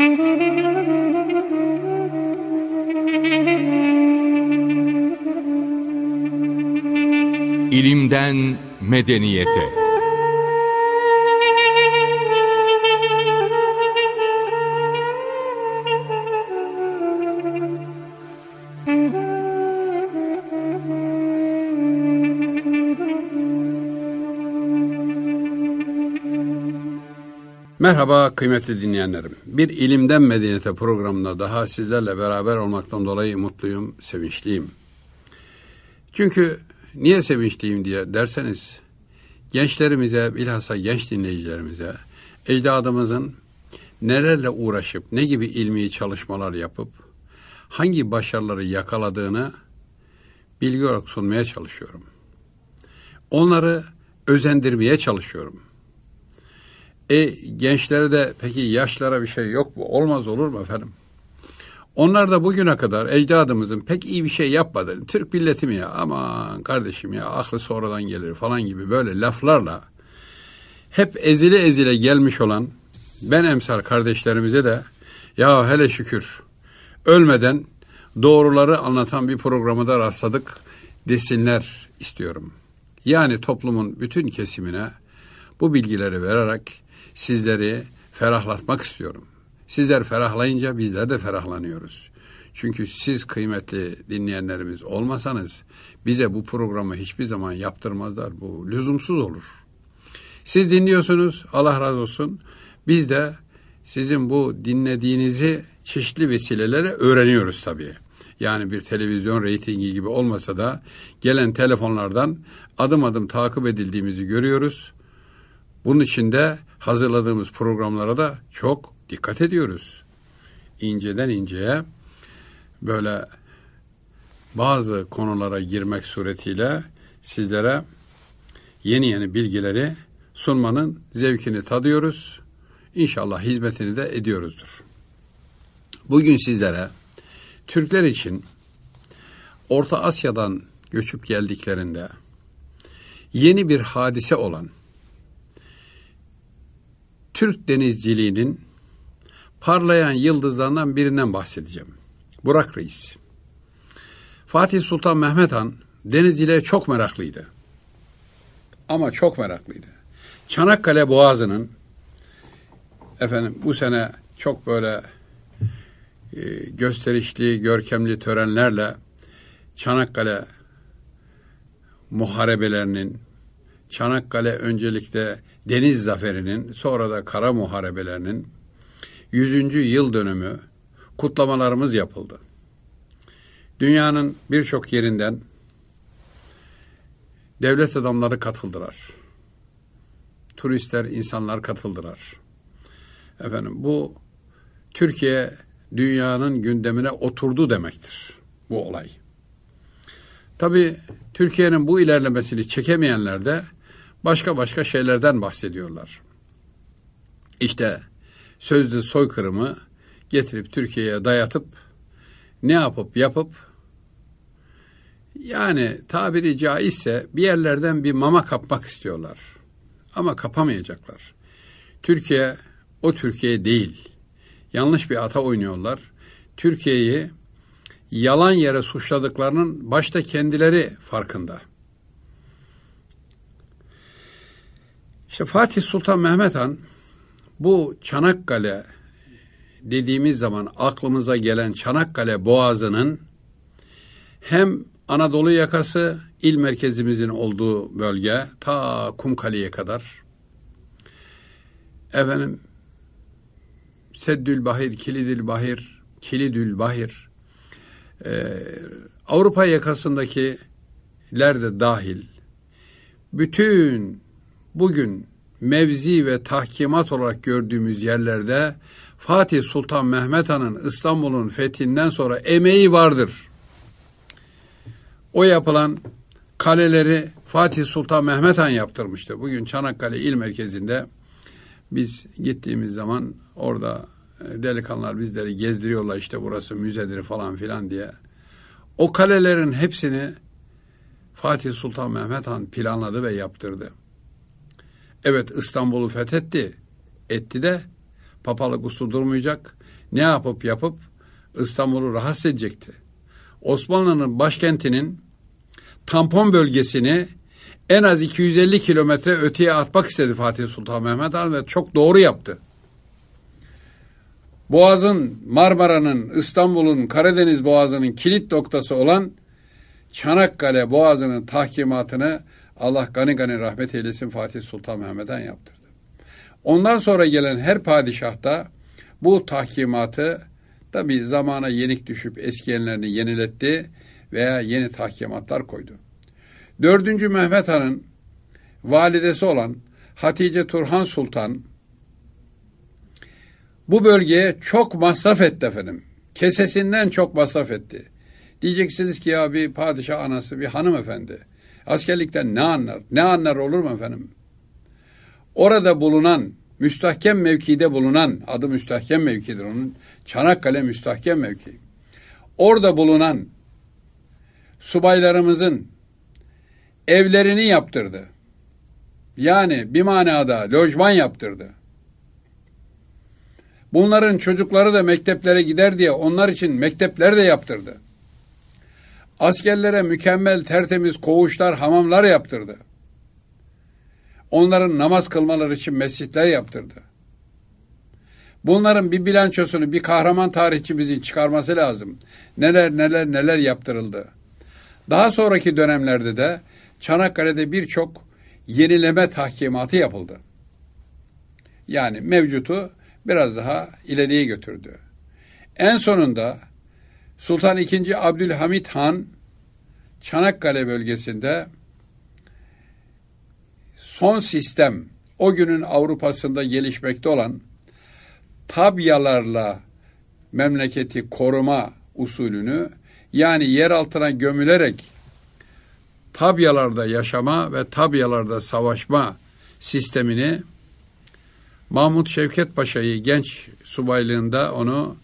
İlimden medeniyete. Merhaba kıymetli dinleyenlerim. Bir ilimden medeniyete programında daha sizlerle beraber olmaktan dolayı mutluyum, sevinçliyim. Çünkü niye sevinçliyim diye derseniz gençlerimize, bilhassa genç dinleyicilerimize ecdadımızın nelerle uğraşıp ne gibi ilmi çalışmalar yapıp hangi başarıları yakaladığını bilgi olarak sunmaya çalışıyorum. Onları özendirmeye çalışıyorum. E gençlere de peki yaşlara bir şey yok mu? Olmaz olur mu efendim? Onlar da bugüne kadar ecdadımızın pek iyi bir şey yapmadı. Türk milleti mi ya aman kardeşim ya aklı sonradan gelir falan gibi böyle laflarla hep ezile ezile gelmiş olan ben emsal kardeşlerimize de ya hele şükür ölmeden doğruları anlatan bir programı da rastladık desinler istiyorum. Yani toplumun bütün kesimine bu bilgileri vererek sizleri ferahlatmak istiyorum. Sizler ferahlayınca bizler de ferahlanıyoruz. Çünkü siz kıymetli dinleyenlerimiz olmasanız bize bu programı hiçbir zaman yaptırmazlar. Bu lüzumsuz olur. Siz dinliyorsunuz. Allah razı olsun. Biz de sizin bu dinlediğinizi çeşitli vesilelere öğreniyoruz tabii. Yani bir televizyon reytingi gibi olmasa da gelen telefonlardan adım adım takip edildiğimizi görüyoruz. Bunun için de hazırladığımız programlara da çok dikkat ediyoruz. İnceden inceye böyle bazı konulara girmek suretiyle sizlere yeni yeni bilgileri sunmanın zevkini tadıyoruz. İnşallah hizmetini de ediyoruzdur. Bugün sizlere Türkler için Orta Asya'dan göçüp geldiklerinde yeni bir hadise olan Türk denizciliğinin parlayan yıldızlarından birinden bahsedeceğim. Burak Reis. Fatih Sultan Mehmet Han denizciliğe çok meraklıydı. Ama çok meraklıydı. Çanakkale Boğazı'nın efendim bu sene çok böyle e, gösterişli, görkemli törenlerle Çanakkale muharebelerinin Çanakkale öncelikle deniz zaferinin sonra da kara muharebelerinin 100. yıl dönümü kutlamalarımız yapıldı. Dünyanın birçok yerinden devlet adamları katıldılar. Turistler, insanlar katıldılar. Efendim bu Türkiye dünyanın gündemine oturdu demektir bu olay. Tabii Türkiye'nin bu ilerlemesini çekemeyenler de başka başka şeylerden bahsediyorlar. İşte sözde soykırımı getirip Türkiye'ye dayatıp ne yapıp yapıp yani tabiri caizse bir yerlerden bir mama kapmak istiyorlar. Ama kapamayacaklar. Türkiye o Türkiye değil. Yanlış bir ata oynuyorlar. Türkiye'yi yalan yere suçladıklarının başta kendileri farkında.'' İşte Fatih Sultan Mehmet Han bu Çanakkale dediğimiz zaman aklımıza gelen Çanakkale Boğazı'nın hem Anadolu yakası il merkezimizin olduğu bölge ta Kumkale'ye kadar efendim Seddül Bahir, Kilidül Bahir, Kilidül Bahir ee, Avrupa yakasındaki ler de dahil bütün bugün mevzi ve tahkimat olarak gördüğümüz yerlerde Fatih Sultan Mehmet Han'ın İstanbul'un fethinden sonra emeği vardır. O yapılan kaleleri Fatih Sultan Mehmet Han yaptırmıştı. Bugün Çanakkale il merkezinde biz gittiğimiz zaman orada e, delikanlar bizleri gezdiriyorlar işte burası müzedir falan filan diye. O kalelerin hepsini Fatih Sultan Mehmet Han planladı ve yaptırdı. Evet İstanbul'u fethetti. Etti de papalık uslu durmayacak. Ne yapıp yapıp İstanbul'u rahatsız edecekti. Osmanlı'nın başkentinin tampon bölgesini en az 250 kilometre öteye atmak istedi Fatih Sultan Mehmet Han ve çok doğru yaptı. Boğaz'ın, Marmara'nın, İstanbul'un, Karadeniz Boğazı'nın kilit noktası olan Çanakkale Boğazı'nın tahkimatını Allah gani gani rahmet eylesin Fatih Sultan Mehmet'ten yaptırdı. Ondan sonra gelen her padişah da bu tahkimatı tabi zamana yenik düşüp eskiyenlerini yeniletti veya yeni tahkimatlar koydu. Dördüncü Mehmet Han'ın validesi olan Hatice Turhan Sultan bu bölgeye çok masraf etti efendim. Kesesinden çok masraf etti. Diyeceksiniz ki ya bir padişah anası bir hanımefendi. Askerlikten ne anlar? Ne anlar olur mu efendim? Orada bulunan, müstahkem mevkide bulunan, adı müstahkem mevkidir onun, Çanakkale müstahkem mevki. Orada bulunan subaylarımızın evlerini yaptırdı. Yani bir manada lojman yaptırdı. Bunların çocukları da mekteplere gider diye onlar için mektepler de yaptırdı. Askerlere mükemmel tertemiz koğuşlar, hamamlar yaptırdı. Onların namaz kılmaları için mescitler yaptırdı. Bunların bir bilançosunu bir kahraman tarihçimizin çıkarması lazım. Neler neler neler yaptırıldı. Daha sonraki dönemlerde de Çanakkale'de birçok yenileme tahkimatı yapıldı. Yani mevcutu biraz daha ileriye götürdü. En sonunda Sultan II. Abdülhamit Han Çanakkale bölgesinde son sistem o günün Avrupa'sında gelişmekte olan tabyalarla memleketi koruma usulünü yani yer altına gömülerek tabyalarda yaşama ve tabyalarda savaşma sistemini Mahmut Şevket Paşa'yı genç subaylığında onu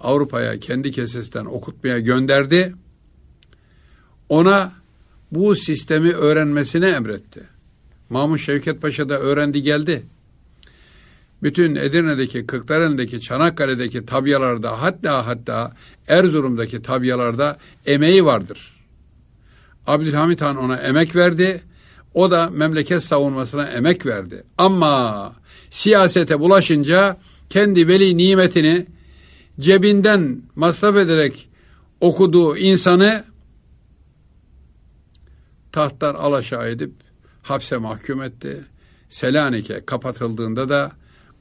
Avrupa'ya kendi kesesinden okutmaya gönderdi. Ona bu sistemi öğrenmesini emretti. Mahmut Şevket Paşa da öğrendi geldi. Bütün Edirne'deki, Kırklareli'deki, Çanakkale'deki tabiyalarda hatta hatta Erzurum'daki tabiyalarda emeği vardır. Abdülhamit Han ona emek verdi. O da memleket savunmasına emek verdi. Ama siyasete bulaşınca kendi veli nimetini cebinden masraf ederek okuduğu insanı tahtlar alaşağı edip hapse mahkum etti. Selanik'e kapatıldığında da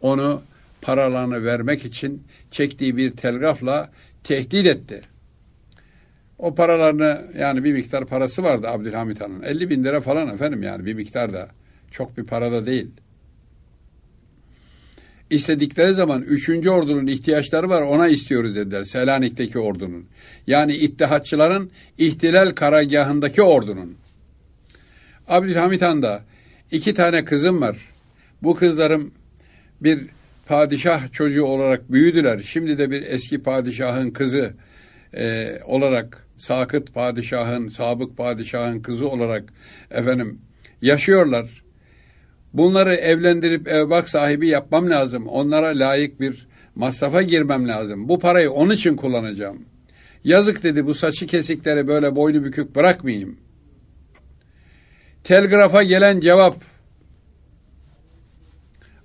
onu paralarını vermek için çektiği bir telgrafla tehdit etti. O paralarını yani bir miktar parası vardı Abdülhamit Han'ın. 50 bin lira falan efendim yani bir miktar da. Çok bir parada da değil istedikleri zaman üçüncü ordunun ihtiyaçları var ona istiyoruz dediler Selanik'teki ordunun. Yani ittihatçıların ihtilal karargahındaki ordunun. Abdülhamit Han'da iki tane kızım var. Bu kızlarım bir padişah çocuğu olarak büyüdüler. Şimdi de bir eski padişahın kızı e, olarak sakıt padişahın, sabık padişahın kızı olarak efendim yaşıyorlar. Bunları evlendirip ev bak sahibi yapmam lazım. Onlara layık bir masrafa girmem lazım. Bu parayı onun için kullanacağım. Yazık dedi bu saçı kesikleri böyle boynu bükük bırakmayayım. Telgrafa gelen cevap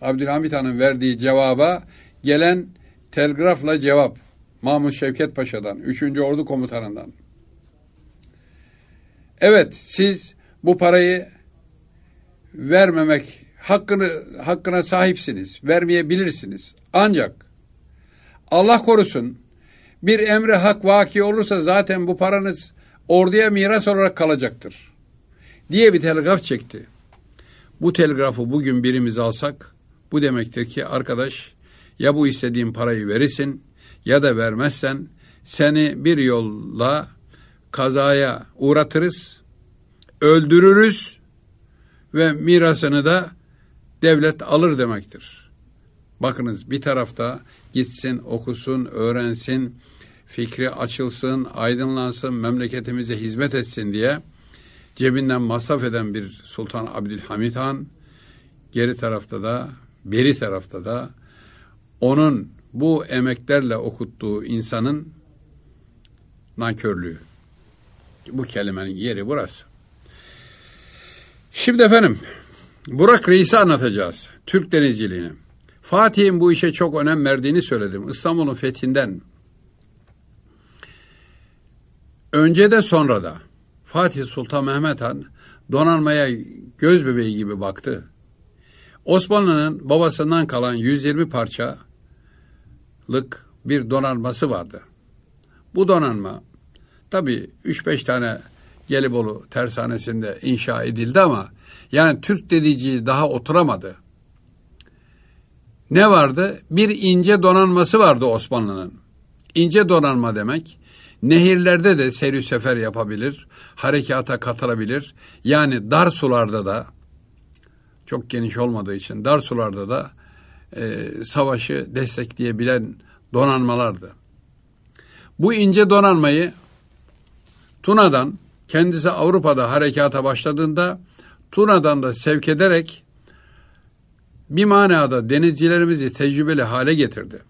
Abdülhamit Han'ın verdiği cevaba gelen telgrafla cevap Mahmut Şevket Paşa'dan, 3. Ordu Komutanı'ndan. Evet siz bu parayı vermemek hakkını hakkına sahipsiniz. Vermeyebilirsiniz. Ancak Allah korusun bir emre hak vaki olursa zaten bu paranız orduya miras olarak kalacaktır. Diye bir telgraf çekti. Bu telgrafı bugün birimiz alsak bu demektir ki arkadaş ya bu istediğin parayı verirsin ya da vermezsen seni bir yolla kazaya uğratırız, öldürürüz ve mirasını da devlet alır demektir. Bakınız bir tarafta gitsin, okusun, öğrensin, fikri açılsın, aydınlansın, memleketimize hizmet etsin diye cebinden masraf eden bir Sultan Abdülhamit Han, geri tarafta da, beri tarafta da onun bu emeklerle okuttuğu insanın nankörlüğü. Bu kelimenin yeri burası. Şimdi efendim Burak Reis'i anlatacağız. Türk denizciliğini. Fatih'in bu işe çok önem verdiğini söyledim. İstanbul'un fethinden önce de sonra da Fatih Sultan Mehmet Han donanmaya göz bebeği gibi baktı. Osmanlı'nın babasından kalan 120 parçalık bir donanması vardı. Bu donanma tabii 3-5 tane Gelibolu tersanesinde inşa edildi ama yani Türk dedici daha oturamadı. Ne vardı? Bir ince donanması vardı Osmanlı'nın. İnce donanma demek nehirlerde de seri sefer yapabilir, harekata katılabilir. Yani dar sularda da çok geniş olmadığı için dar sularda da e, savaşı destekleyebilen donanmalardı. Bu ince donanmayı Tuna'dan Kendisi Avrupa'da harekata başladığında Tuna'dan da sevk ederek bir manada denizcilerimizi tecrübeli hale getirdi.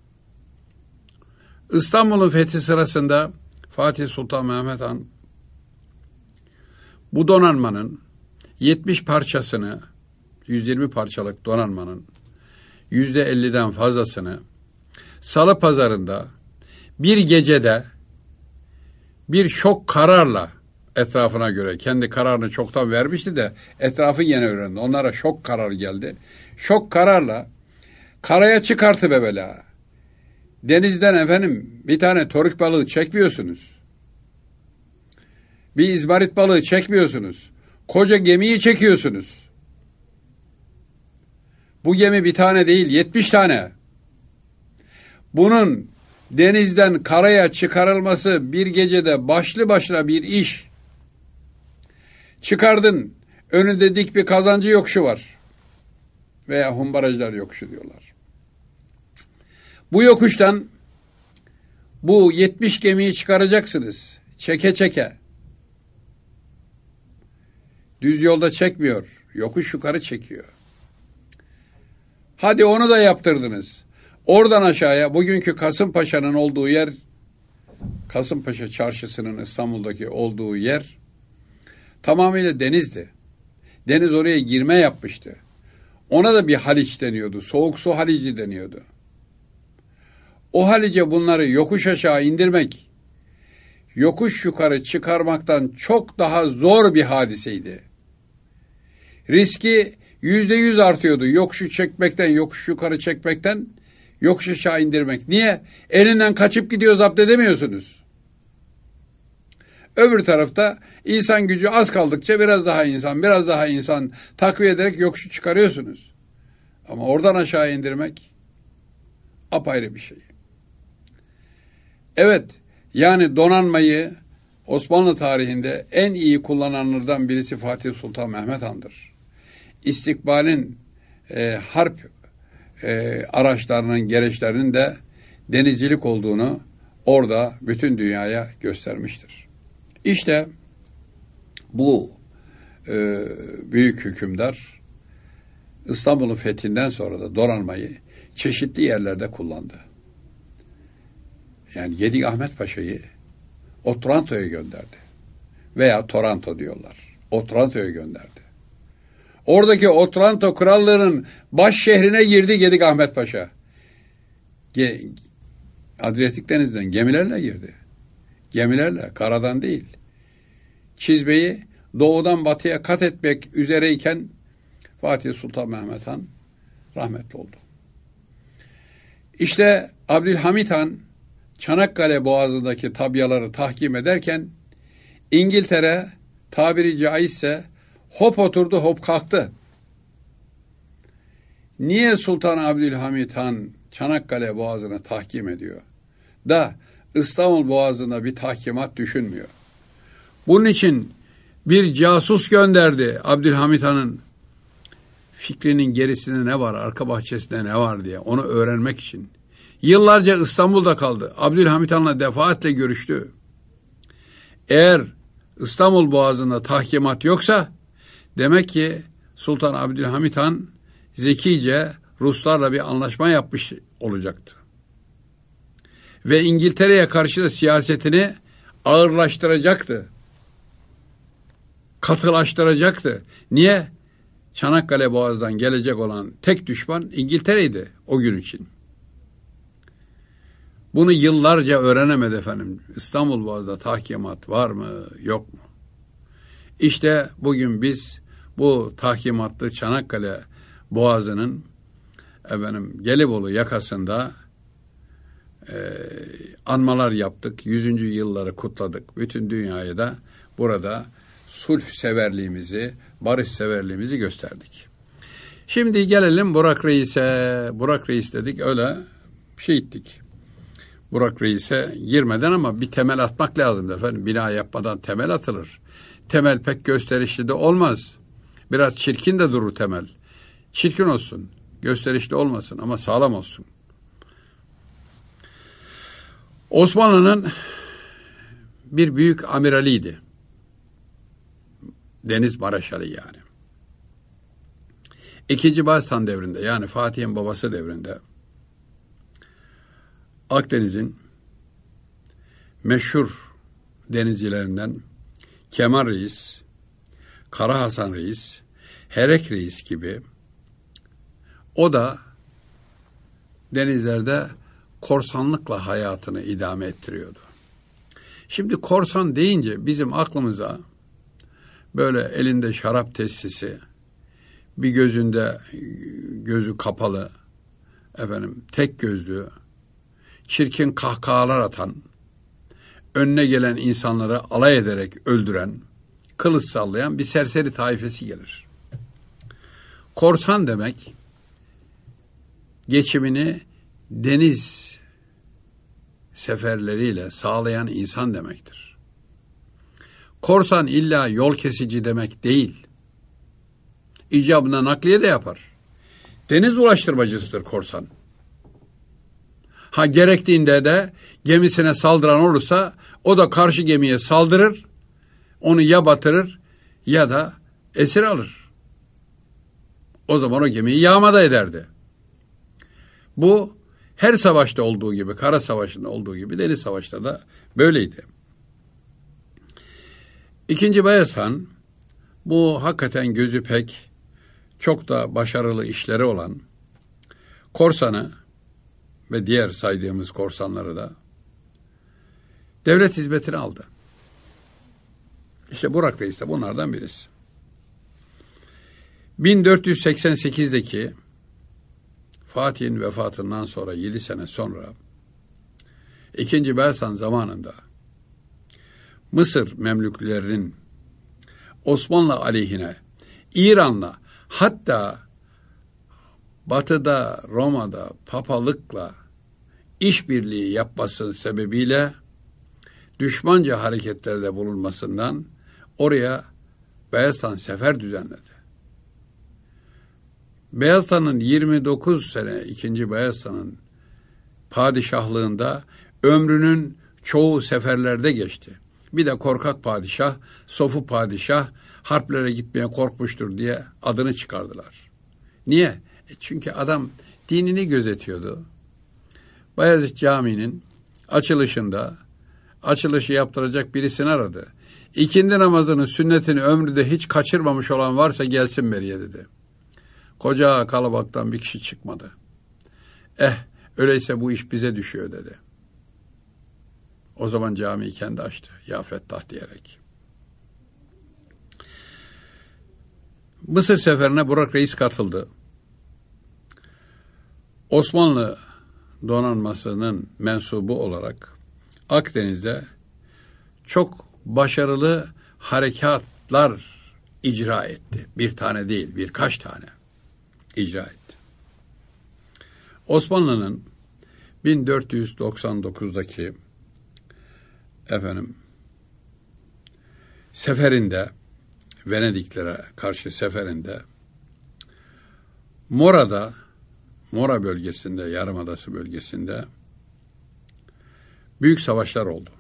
İstanbul'un fethi sırasında Fatih Sultan Mehmet Han bu donanmanın 70 parçasını 120 parçalık donanmanın %50'den fazlasını Salı pazarında bir gecede bir şok kararla etrafına göre. Kendi kararını çoktan vermişti de etrafı yeni öğrendi. Onlara şok karar geldi. Şok kararla karaya çıkartı bebela. Denizden efendim bir tane toruk balığı çekmiyorsunuz. Bir izmarit balığı çekmiyorsunuz. Koca gemiyi çekiyorsunuz. Bu gemi bir tane değil, yetmiş tane. Bunun denizden karaya çıkarılması bir gecede başlı başına bir iş. Çıkardın. Önünde dik bir kazancı yokuşu var. Veya humbaracılar yokuşu diyorlar. Bu yokuştan bu 70 gemiyi çıkaracaksınız. Çeke çeke. Düz yolda çekmiyor. Yokuş yukarı çekiyor. Hadi onu da yaptırdınız. Oradan aşağıya bugünkü Kasımpaşa'nın olduğu yer Kasımpaşa çarşısının İstanbul'daki olduğu yer Tamamıyla denizdi. Deniz oraya girme yapmıştı. Ona da bir haliç deniyordu. Soğuk su halici deniyordu. O halice bunları yokuş aşağı indirmek, yokuş yukarı çıkarmaktan çok daha zor bir hadiseydi. Riski yüzde yüz artıyordu. Yokuşu çekmekten, yokuş yukarı çekmekten, yokuş aşağı indirmek. Niye? Elinden kaçıp gidiyor zapt edemiyorsunuz. Öbür tarafta insan gücü az kaldıkça biraz daha insan, biraz daha insan takviye ederek yokuşu çıkarıyorsunuz. Ama oradan aşağı indirmek apayrı bir şey. Evet, yani donanmayı Osmanlı tarihinde en iyi kullananlardan birisi Fatih Sultan Mehmet Han'dır. İstikbalin e, harp e, araçlarının, gereçlerinin de denizcilik olduğunu orada bütün dünyaya göstermiştir. İşte bu e, büyük hükümdar İstanbul'un fethinden sonra da donanmayı çeşitli yerlerde kullandı. Yani Yedi Ahmet Paşa'yı Otranto'ya gönderdi. Veya Toronto diyorlar. Otranto'ya gönderdi. Oradaki Otranto krallığının baş şehrine girdi Gedik Ahmet Paşa. Ge Adriyatik Denizi'nden gemilerle girdi. Gemilerle, karadan değil. Çizbeyi doğudan batıya kat etmek üzereyken Fatih Sultan Mehmet Han rahmetli oldu. İşte Abdülhamit Han Çanakkale boğazındaki tabyaları tahkim ederken İngiltere tabiri caizse hop oturdu hop kalktı. Niye Sultan Abdülhamit Han Çanakkale boğazını tahkim ediyor? Da İstanbul Boğazına bir tahkimat düşünmüyor. Bunun için bir casus gönderdi Abdülhamit Han'ın fikrinin gerisinde ne var, arka bahçesinde ne var diye onu öğrenmek için. Yıllarca İstanbul'da kaldı. Abdülhamit Han'la defaatle görüştü. Eğer İstanbul Boğazı'nda tahkimat yoksa demek ki Sultan Abdülhamit Han zekice Ruslarla bir anlaşma yapmış olacaktı ve İngiltere'ye karşı da siyasetini ağırlaştıracaktı. Katılaştıracaktı. Niye? Çanakkale Boğaz'dan gelecek olan tek düşman İngiltere'ydi o gün için. Bunu yıllarca öğrenemedi efendim. İstanbul Boğaz'da tahkimat var mı yok mu? İşte bugün biz bu tahkimatlı Çanakkale Boğazı'nın efendim Gelibolu yakasında ee, anmalar yaptık. Yüzüncü yılları kutladık. Bütün dünyaya da burada sulh severliğimizi, barış severliğimizi gösterdik. Şimdi gelelim Burak Reis'e. Burak Reis dedik öyle şehittik. Burak Reis'e girmeden ama bir temel atmak lazım efendim. Bina yapmadan temel atılır. Temel pek gösterişli de olmaz. Biraz çirkin de durur temel. Çirkin olsun, gösterişli olmasın ama sağlam olsun.'' Osmanlı'nın bir büyük amiraliydi. Deniz Maraşalı yani. İkinci Bastan devrinde yani Fatih'in babası devrinde Akdeniz'in meşhur denizcilerinden Kemal Reis, Kara Hasan Reis, Herek Reis gibi o da denizlerde korsanlıkla hayatını idame ettiriyordu. Şimdi korsan deyince bizim aklımıza böyle elinde şarap tesisi, bir gözünde gözü kapalı, efendim tek gözlü, çirkin kahkahalar atan, önüne gelen insanları alay ederek öldüren, kılıç sallayan bir serseri taifesi gelir. Korsan demek geçimini deniz seferleriyle sağlayan insan demektir. Korsan illa yol kesici demek değil. İcabına nakliye de yapar. Deniz ulaştırmacısıdır korsan. Ha gerektiğinde de gemisine saldıran olursa o da karşı gemiye saldırır, onu ya batırır ya da esir alır. O zaman o gemiyi yağmada ederdi. Bu her savaşta olduğu gibi, kara savaşında olduğu gibi deniz savaşta da böyleydi. İkinci Bayezid Han bu hakikaten gözü pek çok da başarılı işleri olan korsanı ve diğer saydığımız korsanları da devlet hizmetine aldı. İşte Burak Reis de bunlardan birisi. 1488'deki Fatih'in vefatından sonra 7 sene sonra ikinci Bersan zamanında Mısır Memlüklerinin Osmanlı aleyhine İran'la hatta Batı'da Roma'da papalıkla işbirliği yapmasının sebebiyle düşmanca hareketlerde bulunmasından oraya Beyazıt'tan sefer düzenledi. Beyaz 29 sene, 2. Beyaz padişahlığında ömrünün çoğu seferlerde geçti. Bir de korkak padişah, sofu padişah harplere gitmeye korkmuştur diye adını çıkardılar. Niye? E çünkü adam dinini gözetiyordu. Bayezid Camii'nin açılışında açılışı yaptıracak birisini aradı. İkindi namazının sünnetini ömrüde hiç kaçırmamış olan varsa gelsin beriye dedi. Koca kalabalıktan bir kişi çıkmadı. Eh öyleyse bu iş bize düşüyor dedi. O zaman camiyi kendi açtı. Ya Fettah diyerek. Mısır seferine Burak Reis katıldı. Osmanlı donanmasının mensubu olarak Akdeniz'de çok başarılı harekatlar icra etti. Bir tane değil, birkaç tane icra etti. Osmanlı'nın 1499'daki efendim seferinde Venediklere karşı seferinde Mora'da Mora bölgesinde Yarımadası bölgesinde büyük savaşlar oldu.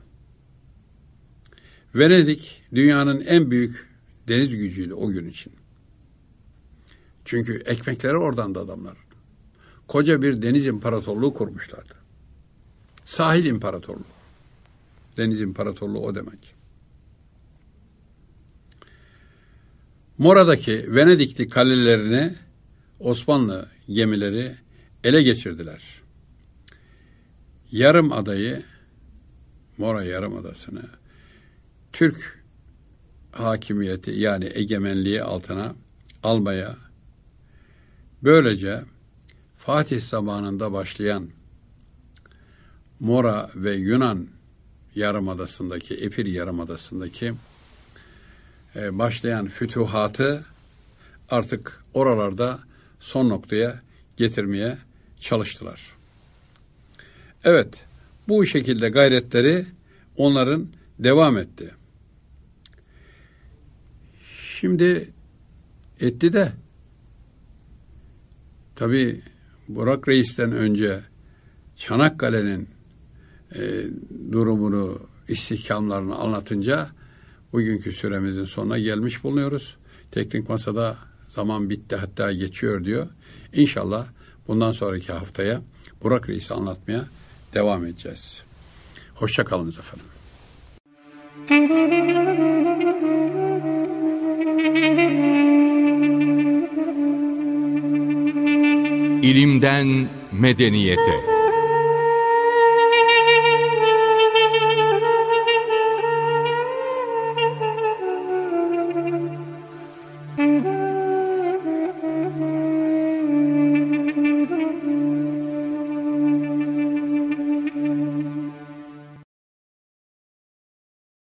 Venedik dünyanın en büyük deniz gücüydü o gün için. Çünkü ekmekleri oradan da adamlar. Koca bir deniz imparatorluğu kurmuşlardı. Sahil imparatorluğu. Deniz imparatorluğu o demek. Mora'daki Venedikli kalelerini Osmanlı gemileri ele geçirdiler. Yarım adayı Mora yarım adasını Türk hakimiyeti yani egemenliği altına almaya Böylece Fatih zamanında başlayan Mora ve Yunan yarımadasındaki, Epir yarımadasındaki e, başlayan fütuhatı artık oralarda son noktaya getirmeye çalıştılar. Evet, bu şekilde gayretleri onların devam etti. Şimdi etti de Tabi Burak Reis'ten önce Çanakkale'nin e, durumunu, istihkamlarını anlatınca bugünkü süremizin sonuna gelmiş bulunuyoruz. Teknik Masa'da zaman bitti hatta geçiyor diyor. İnşallah bundan sonraki haftaya Burak Reis'i anlatmaya devam edeceğiz. Hoşçakalınız efendim. İlimden medeniyete.